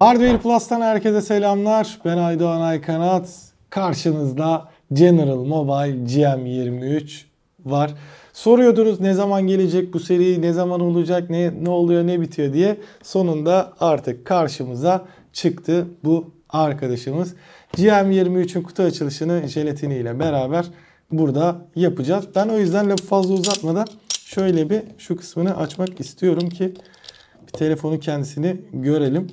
Hardware Plus'tan herkese selamlar. Ben Aydoğan Aykanat. Karşınızda General Mobile GM23 var. Soruyordunuz ne zaman gelecek bu seri, ne zaman olacak, ne, ne oluyor, ne bitiyor diye. Sonunda artık karşımıza çıktı bu arkadaşımız. GM23'ün kutu açılışını jelatiniyle beraber burada yapacağız. Ben o yüzden lafı fazla uzatmadan şöyle bir şu kısmını açmak istiyorum ki bir telefonu kendisini görelim.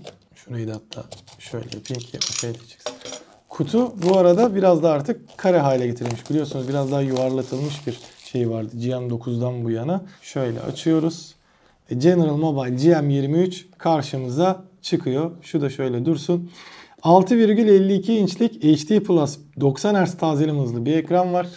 Şurayı da hatta şöyle yapayım ki şey diyeceksin. Kutu bu arada biraz da artık kare hale getirilmiş. Biliyorsunuz biraz daha yuvarlatılmış bir şey vardı. GM 9'dan bu yana. Şöyle açıyoruz. General Mobile GM23 karşımıza çıkıyor. Şu da şöyle dursun. 6,52 inçlik HD Plus 90 Hz tazeleme hızlı bir ekran var.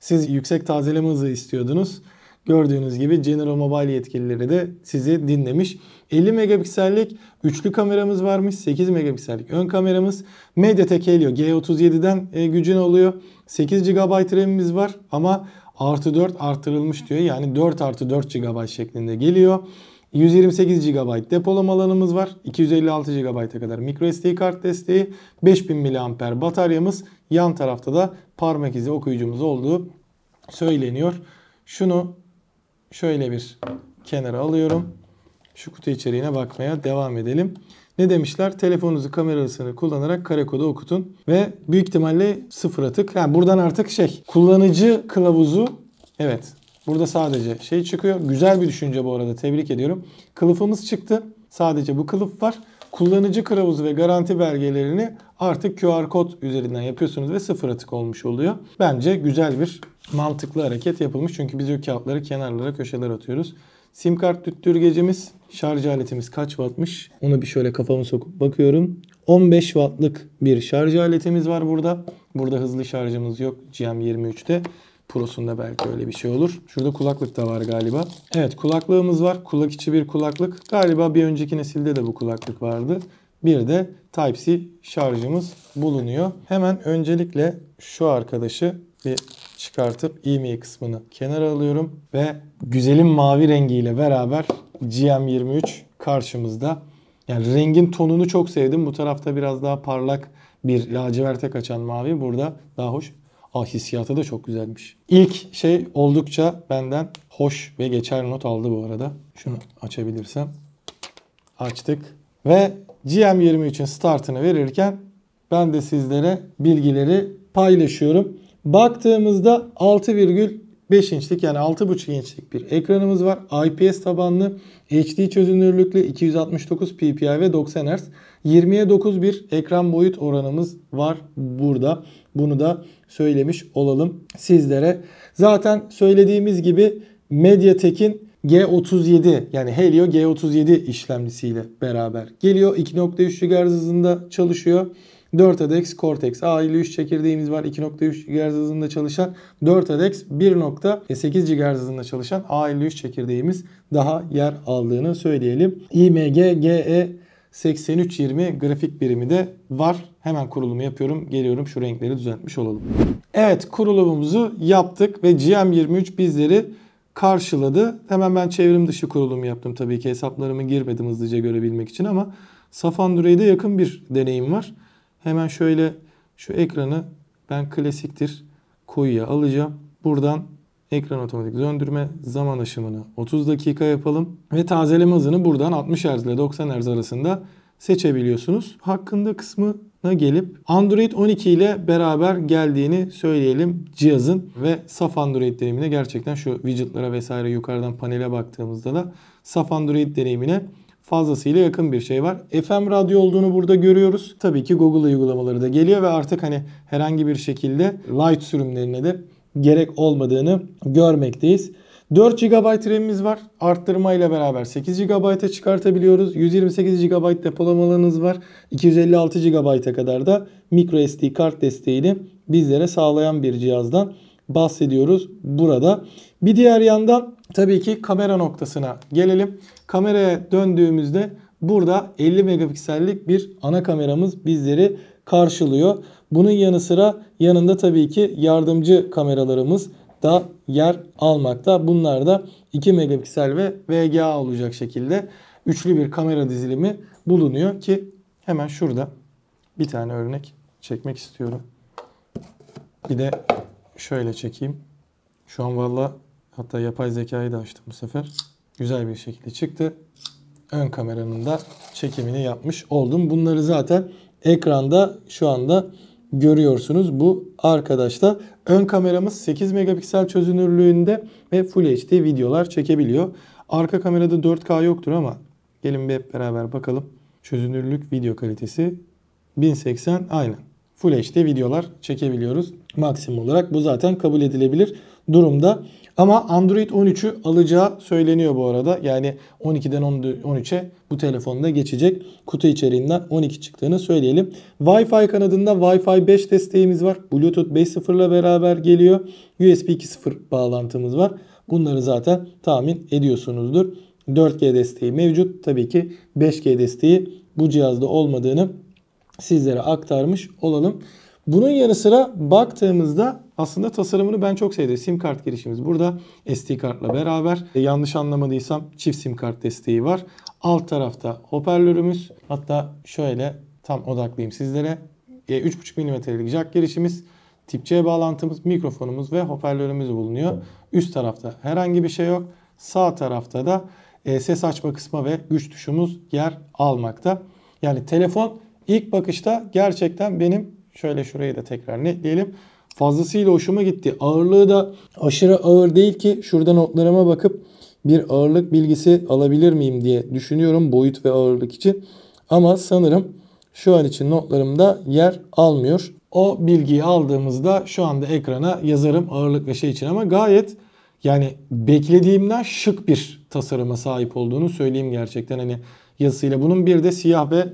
Siz yüksek tazeleme hızı istiyordunuz. Gördüğünüz gibi General Mobile yetkilileri de sizi dinlemiş. 50 megapiksellik üçlü kameramız varmış. 8 megapiksellik ön kameramız. MediaTek Helio G37'den e, gücün oluyor. 8 GB RAM'imiz var ama artı 4 artırılmış diyor. Yani 4 artı 4 GB şeklinde geliyor. 128 GB depolama alanımız var. 256 GB'a kadar microSD kart desteği. 5000 mAh bataryamız. Yan tarafta da parmak izi okuyucumuz olduğu söyleniyor. Şunu şöyle bir kenara alıyorum. Şu kutu içeriğine bakmaya devam edelim. Ne demişler? Telefonunuzu kamerasını kullanarak kare kodu okutun ve büyük ihtimalle sıfır atık. Yani buradan artık şey kullanıcı kılavuzu evet burada sadece şey çıkıyor. Güzel bir düşünce bu arada tebrik ediyorum. Kılıfımız çıktı. Sadece bu kılıf var. Kullanıcı kılavuzu ve garanti belgelerini artık QR kod üzerinden yapıyorsunuz ve sıfır atık olmuş oluyor. Bence güzel bir mantıklı hareket yapılmış. Çünkü biz o kağıtları kenarlara köşelere atıyoruz. Sim kart düttürgecimiz, şarj aletimiz kaç wattmış? Ona bir şöyle kafamı sokup bakıyorum. 15 wattlık bir şarj aletimiz var burada. Burada hızlı şarjımız yok GM23'te. Pro'sunda belki öyle bir şey olur. Şurada kulaklık da var galiba. Evet kulaklığımız var. Kulak içi bir kulaklık. Galiba bir önceki nesilde de bu kulaklık vardı. Bir de Type-C şarjımız bulunuyor. Hemen öncelikle şu arkadaşı bir çıkartıp IMEI e kısmını kenara alıyorum ve güzelim mavi rengiyle beraber GM23 karşımızda. Yani rengin tonunu çok sevdim. Bu tarafta biraz daha parlak bir laciverte kaçan mavi. Burada daha hoş. Ah hissiyatı da çok güzelmiş. İlk şey oldukça benden hoş ve geçer not aldı bu arada. Şunu açabilirsem. Açtık. Ve GM20 startını verirken ben de sizlere bilgileri paylaşıyorum. Baktığımızda 6,5 inçlik yani 6,5 inçlik bir ekranımız var. IPS tabanlı HD çözünürlüklü 269 ppi ve 90 Hz. 20'ye 9 bir ekran boyut oranımız var burada. Bunu da söylemiş olalım sizlere. Zaten söylediğimiz gibi MediaTek'in G37 yani Helio G37 işlemcisiyle beraber geliyor. 2.3 GHz hızında çalışıyor. 4 adex Cortex A53 çekirdeğimiz var. 2.3 GHz hızında çalışan 4 adex 1.8 GHz hızında çalışan A53 çekirdeğimiz daha yer aldığını söyleyelim. IMG GE 8320 grafik birimi de var. Hemen kurulumu yapıyorum. Geliyorum şu renkleri düzeltmiş olalım. Evet kurulumumuzu yaptık ve GM23 bizleri karşıladı. Hemen ben çevrim dışı kurulumu yaptım tabii ki hesaplarımı girmedim hızlıca görebilmek için ama Safandure'de yakın bir deneyim var. Hemen şöyle şu ekranı ben klasiktir koyuya alacağım. Buradan ekran otomatik döndürme zaman aşımını 30 dakika yapalım. Ve tazeleme hızını buradan 60 Hz ile 90 Hz arasında seçebiliyorsunuz. Hakkında kısmına gelip Android 12 ile beraber geldiğini söyleyelim cihazın ve saf Android deneyimine gerçekten şu widgetlara vesaire yukarıdan panele baktığımızda da saf Android deneyimine fazlasıyla yakın bir şey var. FM radyo olduğunu burada görüyoruz. Tabii ki Google uygulamaları da geliyor ve artık hani herhangi bir şekilde light sürümlerine de gerek olmadığını görmekteyiz. 4 GB RAM'imiz var. Arttırma ile beraber 8 GB'a çıkartabiliyoruz. 128 GB depolama alanınız var. 256 GB'a kadar da micro SD kart desteğini bizlere sağlayan bir cihazdan bahsediyoruz burada. Bir diğer yandan tabii ki kamera noktasına gelelim. Kameraya döndüğümüzde burada 50 megapiksellik bir ana kameramız bizleri karşılıyor. Bunun yanı sıra yanında tabii ki yardımcı kameralarımız da yer almakta. Bunlar da 2 megapiksel ve VGA olacak şekilde üçlü bir kamera dizilimi bulunuyor ki hemen şurada bir tane örnek çekmek istiyorum. Bir de şöyle çekeyim. Şu an valla hatta yapay zekayı da açtım bu sefer. Güzel bir şekilde çıktı. Ön kameranın da çekimini yapmış oldum. Bunları zaten ekranda şu anda görüyorsunuz. Bu arkadaşlar ön kameramız 8 megapiksel çözünürlüğünde ve Full HD videolar çekebiliyor. Arka kamerada 4K yoktur ama gelin bir hep beraber bakalım. Çözünürlük video kalitesi 1080 aynen. Full HD videolar çekebiliyoruz maksimum olarak. Bu zaten kabul edilebilir durumda. Ama Android 13'ü alacağı söyleniyor bu arada. Yani 12'den 13'e bu telefonda geçecek. Kutu içeriğinden 12 çıktığını söyleyelim. Wi-Fi kanadında Wi-Fi 5 desteğimiz var. Bluetooth 5.0 ile beraber geliyor. USB 2.0 bağlantımız var. Bunları zaten tahmin ediyorsunuzdur. 4G desteği mevcut. Tabii ki 5G desteği bu cihazda olmadığını sizlere aktarmış olalım. Bunun yanı sıra baktığımızda aslında tasarımını ben çok sevdim. Sim kart girişimiz burada. SD kartla beraber. E, yanlış anlamadıysam çift sim kart desteği var. Alt tarafta hoparlörümüz. Hatta şöyle tam odaklayayım sizlere. 3.5 e, mm'lik jack girişimiz. Tip C bağlantımız, mikrofonumuz ve hoparlörümüz bulunuyor. Üst tarafta herhangi bir şey yok. Sağ tarafta da e, ses açma kısma ve güç tuşumuz yer almakta. Yani telefon İlk bakışta gerçekten benim şöyle şurayı da tekrar netleyelim. Fazlasıyla hoşuma gitti. Ağırlığı da aşırı ağır değil ki şurada notlarıma bakıp bir ağırlık bilgisi alabilir miyim diye düşünüyorum boyut ve ağırlık için. Ama sanırım şu an için notlarımda yer almıyor. O bilgiyi aldığımızda şu anda ekrana yazarım ağırlık ve şey için ama gayet yani beklediğimden şık bir tasarıma sahip olduğunu söyleyeyim gerçekten hani yazısıyla. Bunun bir de siyah ve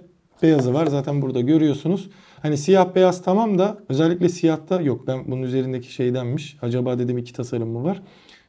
beyazı var. Zaten burada görüyorsunuz. Hani siyah beyaz tamam da özellikle siyahta yok. Ben bunun üzerindeki şeydenmiş. Acaba dedim iki tasarım mı var?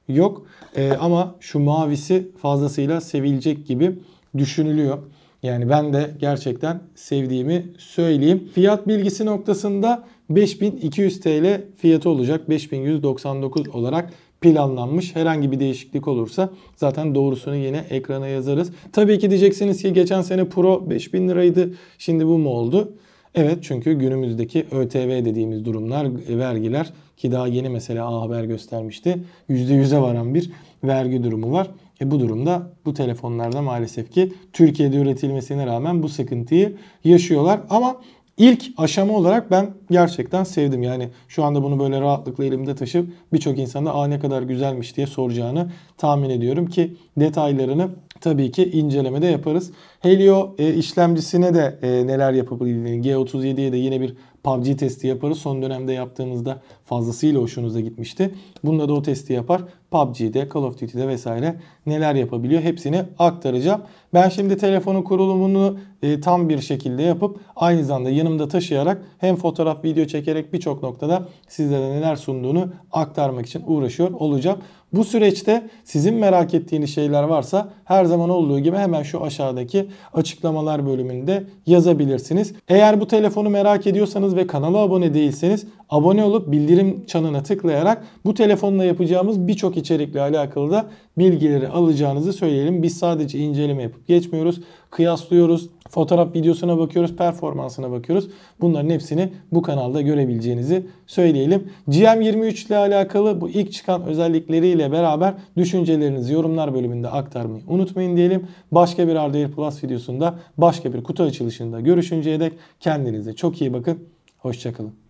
Yok. Ee, ama şu mavisi fazlasıyla sevilecek gibi düşünülüyor. Yani ben de gerçekten sevdiğimi söyleyeyim. Fiyat bilgisi noktasında 5200 TL fiyatı olacak. 5199 olarak planlanmış. Herhangi bir değişiklik olursa zaten doğrusunu yine ekrana yazarız. Tabii ki diyeceksiniz ki geçen sene Pro 5000 liraydı. Şimdi bu mu oldu? Evet çünkü günümüzdeki ÖTV dediğimiz durumlar, e, vergiler ki daha yeni mesela A Haber göstermişti. %100'e varan bir vergi durumu var. E bu durumda bu telefonlarda maalesef ki Türkiye'de üretilmesine rağmen bu sıkıntıyı yaşıyorlar. Ama İlk aşama olarak ben gerçekten sevdim. Yani şu anda bunu böyle rahatlıkla elimde taşıp birçok insanda aa ne kadar güzelmiş diye soracağını tahmin ediyorum ki detaylarını tabii ki incelemede yaparız. Helio e, işlemcisine de e, neler yapabildiğini G37'ye de yine bir PUBG testi yaparız. Son dönemde yaptığımızda fazlasıyla hoşunuza gitmişti. Bunda da o testi yapar PUBG'de, Call of Duty'de vesaire neler yapabiliyor hepsini aktaracağım. Ben şimdi telefonun kurulumunu e, tam bir şekilde yapıp aynı zamanda yanımda taşıyarak hem fotoğraf video çekerek birçok noktada sizlere neler sunduğunu aktarmak için uğraşıyor olacağım. Bu süreçte sizin merak ettiğiniz şeyler varsa her zaman olduğu gibi hemen şu aşağıdaki açıklamalar bölümünde yazabilirsiniz. Eğer bu telefonu merak ediyorsanız ve kanala abone değilseniz abone olup bildirim çanına tıklayarak bu telefonla yapacağımız birçok birçok içerikle alakalı da bilgileri alacağınızı söyleyelim. Biz sadece inceleme yapıp geçmiyoruz. Kıyaslıyoruz. Fotoğraf videosuna bakıyoruz. Performansına bakıyoruz. Bunların hepsini bu kanalda görebileceğinizi söyleyelim. GM23 ile alakalı bu ilk çıkan özellikleriyle beraber düşüncelerinizi yorumlar bölümünde aktarmayı unutmayın diyelim. Başka bir Ardair Plus videosunda başka bir kutu açılışında görüşünceye dek kendinize çok iyi bakın. Hoşçakalın.